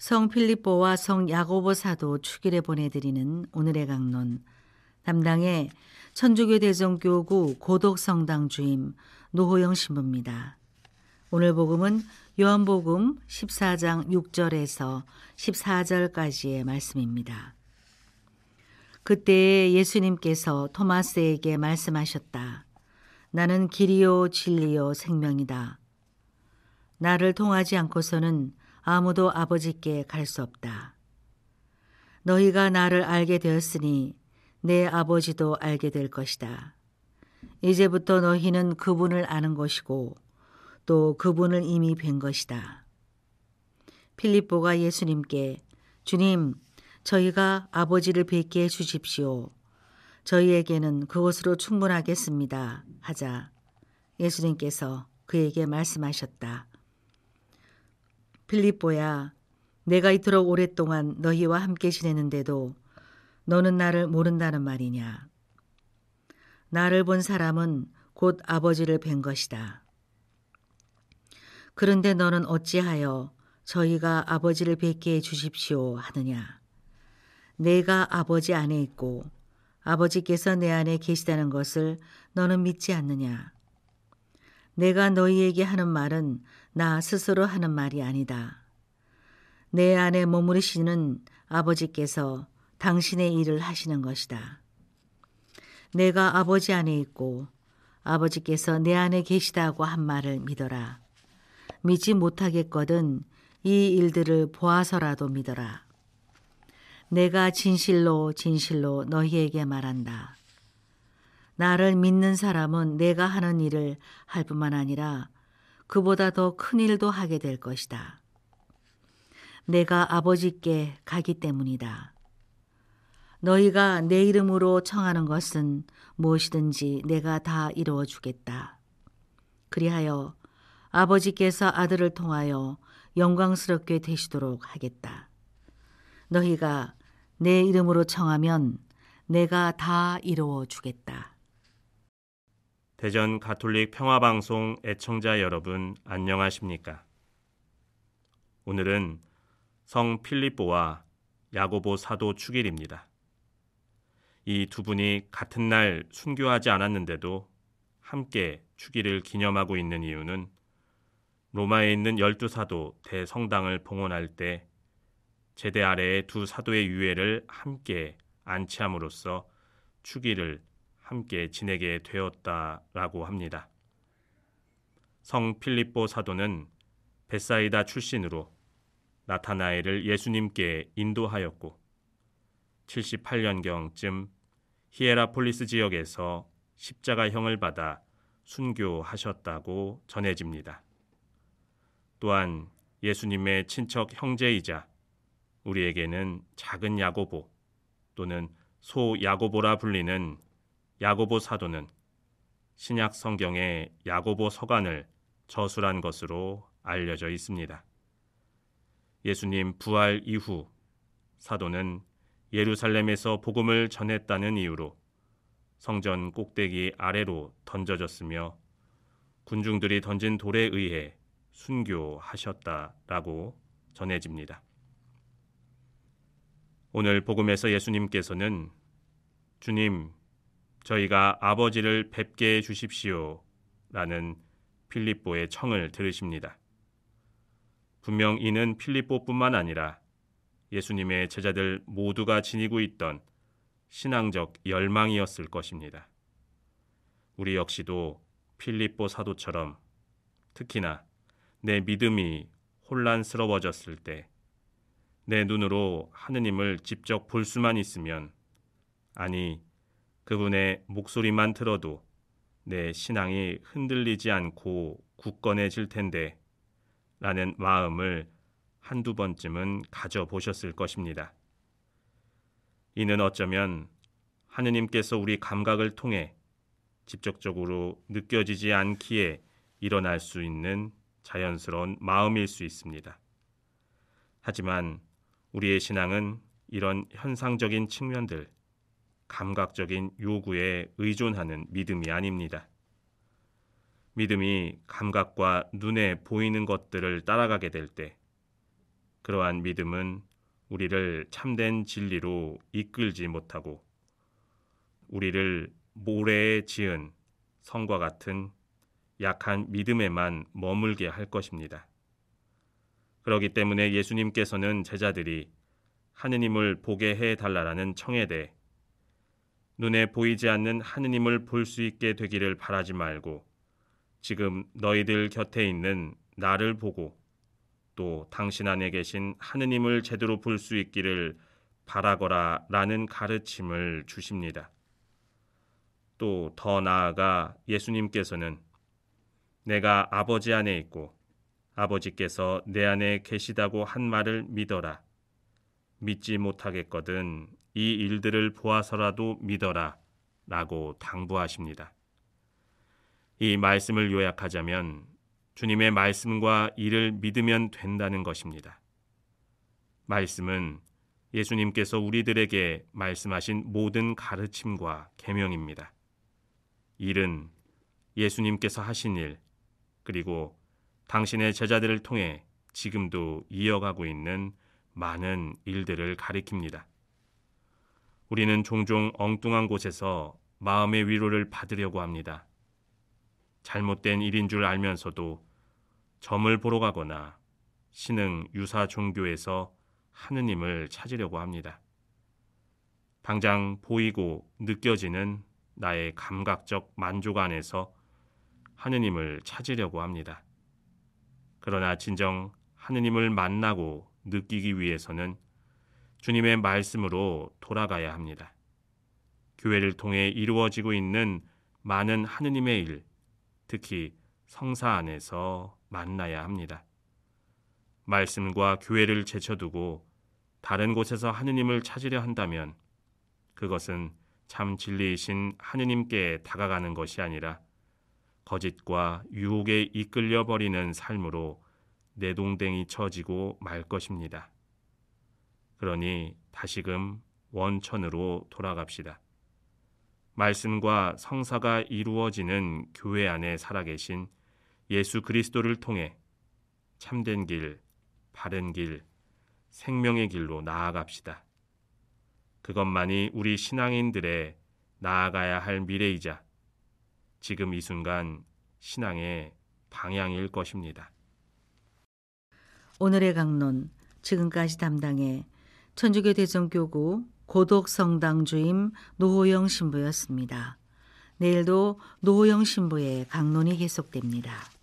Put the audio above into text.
성 필립보와 성 야고보 사도 축일에 보내드리는 오늘의 강론 담당의 천주교 대전교구 고독성당 주임 노호영 신부입니다. 오늘 복음은 요한복음 14장 6절에서 14절까지의 말씀입니다. 그때 예수님께서 토마스에게 말씀하셨다. 나는 길이요 진리요 생명이다. 나를 통하지 않고서는 아무도 아버지께 갈 수 없다. 너희가 나를 알게 되었으니 내 아버지도 알게 될 것이다. 이제부터 너희는 그분을 아는 것이고 또 그분을 이미 뵌 것이다. 필립보가 예수님께 주님, 저희가 아버지를 뵙게 해 주십시오. 저희에게는 그것으로 충분하겠습니다. 하자 예수님께서 그에게 말씀하셨다. 필립보야 내가 이토록 오랫동안 너희와 함께 지내는데도 너는 나를 모른다는 말이냐. 나를 본 사람은 곧 아버지를 뵌 것이다. 그런데 너는 어찌하여 저희가 아버지를 뵙게 해 주십시오 하느냐. 내가 아버지 안에 있고 아버지께서 내 안에 계시다는 것을 너는 믿지 않느냐. 내가 너희에게 하는 말은 나 스스로 하는 말이 아니다. 내 안에 머무르시는 아버지께서 당신의 일을 하시는 것이다. 내가 아버지 안에 있고 아버지께서 내 안에 계시다고 한 말을 믿어라. 믿지 못하겠거든 이 일들을 보아서라도 믿어라. 내가 진실로 진실로 너희에게 말한다. 나를 믿는 사람은 내가 하는 일을 할 뿐만 아니라 그보다 더 큰 일도 하게 될 것이다. 내가 아버지께 가기 때문이다. 너희가 내 이름으로 청하는 것은 무엇이든지 내가 다 이루어 주겠다. 그리하여 아버지께서 아들을 통하여 영광스럽게 되시도록 하겠다. 너희가 내 이름으로 청하면 내가 다 이루어 주겠다. 대전 가톨릭 평화방송 애청자 여러분 안녕하십니까? 오늘은 성 필립보와 야고보 사도 축일입니다. 이 두 분이 같은 날 순교하지 않았는데도 함께 축일을 기념하고 있는 이유는 로마에 있는 열두 사도 대성당을 봉헌할 때 제대 아래의 두 사도의 유해를 함께 안치함으로써 축일을 함께 지내게 되었다라고 합니다. 성 필립보 사도는 베사이다 출신으로 나타나엘을 예수님께 인도하였고 78년경쯤 히에라폴리스 지역에서 십자가형을 받아 순교하셨다고 전해집니다. 또한 예수님의 친척 형제이자 우리에게는 작은 야고보 또는 소 야고보라 불리는 야고보 사도는 신약 성경의 야고보 서간을 저술한 것으로 알려져 있습니다. 예수님 부활 이후 사도는 예루살렘에서 복음을 전했다는 이유로 성전 꼭대기 아래로 던져졌으며 군중들이 던진 돌에 의해 순교하셨다라고 전해집니다. 오늘 복음에서 예수님께서는 주님 저희가 아버지를 뵙게 해 주십시오. 라는 필립보의 청을 들으십니다. 분명 이는 필립보뿐만 아니라 예수님의 제자들 모두가 지니고 있던 신앙적 열망이었을 것입니다. 우리 역시도 필립보 사도처럼 특히나 내 믿음이 혼란스러워졌을 때 내 눈으로 하느님을 직접 볼 수만 있으면 아니 그분의 목소리만 들어도 내 신앙이 흔들리지 않고 굳건해질 텐데 라는 마음을 한두 번쯤은 가져보셨을 것입니다. 이는 어쩌면 하느님께서 우리 감각을 통해 직접적으로 느껴지지 않기에 일어날 수 있는 자연스러운 마음일 수 있습니다. 하지만 우리의 신앙은 이런 현상적인 측면들, 감각적인 요구에 의존하는 믿음이 아닙니다. 믿음이 감각과 눈에 보이는 것들을 따라가게 될 때, 그러한 믿음은 우리를 참된 진리로 이끌지 못하고, 우리를 모래에 지은 성과 같은 약한 믿음에만 머물게 할 것입니다. 그러기 때문에 예수님께서는 제자들이 하느님을 보게 해 달라라는 청에 대해 눈에 보이지 않는 하느님을 볼 수 있게 되기를 바라지 말고 지금 너희들 곁에 있는 나를 보고 또 당신 안에 계신 하느님을 제대로 볼 수 있기를 바라거라 라는 가르침을 주십니다. 또 더 나아가 예수님께서는 내가 아버지 안에 있고 아버지께서 내 안에 계시다고 한 말을 믿어라. 믿지 못하겠거든 이 일들을 보아서라도 믿어라 라고 당부하십니다. 이 말씀을 요약하자면 주님의 말씀과 일을 믿으면 된다는 것입니다. 말씀은 예수님께서 우리들에게 말씀하신 모든 가르침과 계명입니다. 일은 예수님께서 하신 일 그리고 당신의 제자들을 통해 지금도 이어가고 있는 많은 일들을 가리킵니다. 우리는 종종 엉뚱한 곳에서 마음의 위로를 받으려고 합니다. 잘못된 일인 줄 알면서도 점을 보러 가거나 신흥 유사 종교에서 하느님을 찾으려고 합니다. 당장 보이고 느껴지는 나의 감각적 만족 안에서 하느님을 찾으려고 합니다. 그러나 진정 하느님을 만나고 느끼기 위해서는 주님의 말씀으로 돌아가야 합니다. 교회를 통해 이루어지고 있는 많은 하느님의 일, 특히 성사 안에서 만나야 합니다. 말씀과 교회를 제쳐두고 다른 곳에서 하느님을 찾으려 한다면 그것은 참 진리이신 하느님께 다가가는 것이 아니라 거짓과 유혹에 이끌려 버리는 삶으로 내동댕이 쳐지고 말 것입니다. 그러니 다시금 원천으로 돌아갑시다. 말씀과 성사가 이루어지는 교회 안에 살아계신 예수 그리스도를 통해 참된 길, 바른 길, 생명의 길로 나아갑시다. 그것만이 우리 신앙인들의 나아가야 할 미래이자 지금 이 순간 신앙의 방향일 것입니다. 오늘의 강론 지금까지 담당해 천주교 대전교구 고독성당 주임 노호영 신부였습니다. 내일도 노호영 신부의 강론이 계속됩니다.